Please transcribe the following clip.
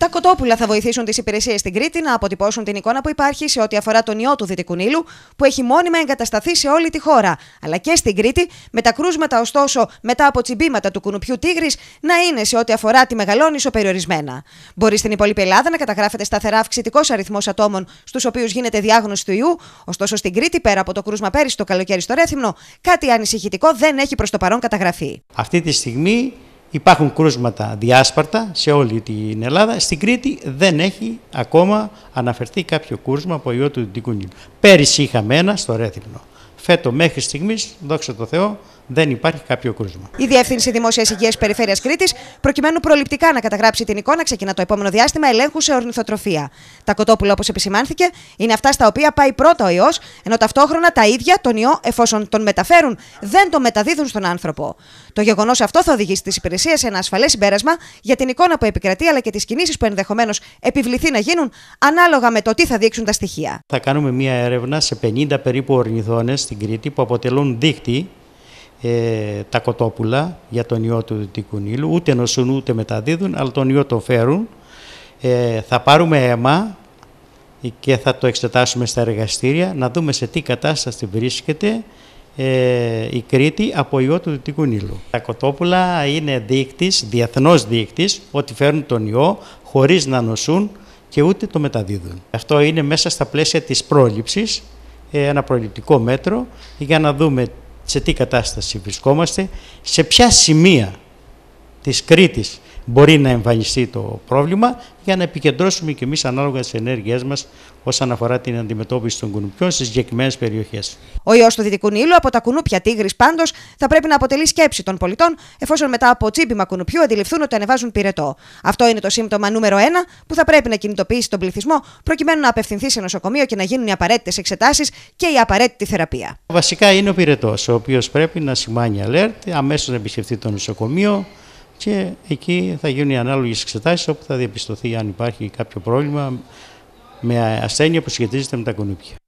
Τα κοτόπουλα θα βοηθήσουν τις υπηρεσίες στην Κρήτη να αποτυπώσουν την εικόνα που υπάρχει σε ό,τι αφορά τον ιό του Δυτικού Νείλου, που έχει μόνιμα εγκατασταθεί σε όλη τη χώρα. Αλλά και στην Κρήτη, με τα κρούσματα ωστόσο μετά από τσιμπήματα του κουνουπιού τίγρης να είναι σε ό,τι αφορά τη μεγαλόνισο περιορισμένα. Μπορεί στην υπόλοιπη Ελλάδα να καταγράφεται σταθερά αυξητικός αριθμός ατόμων στους οποίους γίνεται διάγνωση του ιού, ωστόσο στην Κρήτη, πέρα από το κρούσμα πέρυσι το καλοκαίρι στο Ρέθυμνο, κάτι ανησυχητικό δεν έχει προς το παρόν καταγραφεί. Αυτή τη στιγμή Υπάρχουν κρούσματα διάσπαρτα σε όλη την Ελλάδα. Στην Κρήτη δεν έχει ακόμα αναφερθεί κάποιο κρούσμα από ιό του Ντικούνιου. Πέρυσι είχαμε ένα στο Ρέθυμνο. Φέτο μέχρι στιγμής, δόξα τω Θεώ, δεν υπάρχει κάποιο κρούσμα. Η Διεύθυνση Δημόσιας Υγείας Περιφέρειας Κρήτης, προκειμένου προληπτικά να καταγράψει την εικόνα, ξεκινά το επόμενο διάστημα ελέγχου σε ορνηθοτροφία. Τα κοτόπουλα, όπως επισημάνθηκε, είναι αυτά στα οποία πάει πρώτα ο ιός, ενώ ταυτόχρονα τα ίδια τον ιό, εφόσον τον μεταφέρουν, δεν τον μεταδίδουν στον άνθρωπο. Το γεγονός αυτό θα οδηγήσει τις υπηρεσίες σε ένα ασφαλές συμπέρασμα για την εικόνα που επικρατεί αλλά και τις κινήσεις που ενδεχομένως επιβληθεί να γίνουν ανάλογα με το τι θα δείξουν τα στοιχεία. Θα κάνουμε μία έρευνα σε 50 περίπου ορνηθόνε στην Κρήτη που αποτελούν δείκτη ε, τα κοτόπουλα για τον ιό του Δυτικού Νείλου, ούτε νοσούν ούτε μεταδίδουν, αλλά τον ιό το φέρουν. Ε, θα πάρουμε αίμα και θα το εξετάσουμε στα εργαστήρια, να δούμε σε τι κατάσταση βρίσκεται ε, η Κρήτη από ιό του Δυτικού Νείλου. Τα κοτόπουλα είναι δείκτης, διεθνώς δείκτης, ότι φέρνουν τον ιό χωρίς να νοσούν και ούτε το μεταδίδουν. Αυτό είναι μέσα στα πλαίσια της πρόληψης, ε, ένα προληπτικό μέτρο για να δούμε σε τι κατάσταση βρισκόμαστε, σε ποια σημεία της Κρήτης μπορεί να εμφανιστεί το πρόβλημα για να επικεντρώσουμε και εμείς ανάλογα τις ενέργειές μας όσον αφορά την αντιμετώπιση των κουνουπιών στις συγκεκριμένες περιοχές. Ο ιός του Δυτικού Νείλου από τα κουνούπια τίγρης πάντως θα πρέπει να αποτελεί σκέψη των πολιτών εφόσον μετά από τσίπημα κουνουπιού αντιληφθούν ότι ανεβάζουν πυρετό. Αυτό είναι το σύμπτωμα νούμερο 1 που θα πρέπει να κινητοποιήσει τον πληθυσμό προκειμένου να απευθυνθεί σε νοσοκομείο και να γίνουν οι απαραίτητες εξετάσεις και η απαραίτητη θεραπεία. Βασικά είναι ο πυρετός ο οποίος πρέπει να σημάνει alert, αμέσως να επισκεφθεί το νοσοκομείο, και εκεί θα γίνουν οι ανάλογες εξετάσεις όπου θα διαπιστωθεί αν υπάρχει κάποιο πρόβλημα με ασθένεια που σχετίζεται με τα κουνούπια.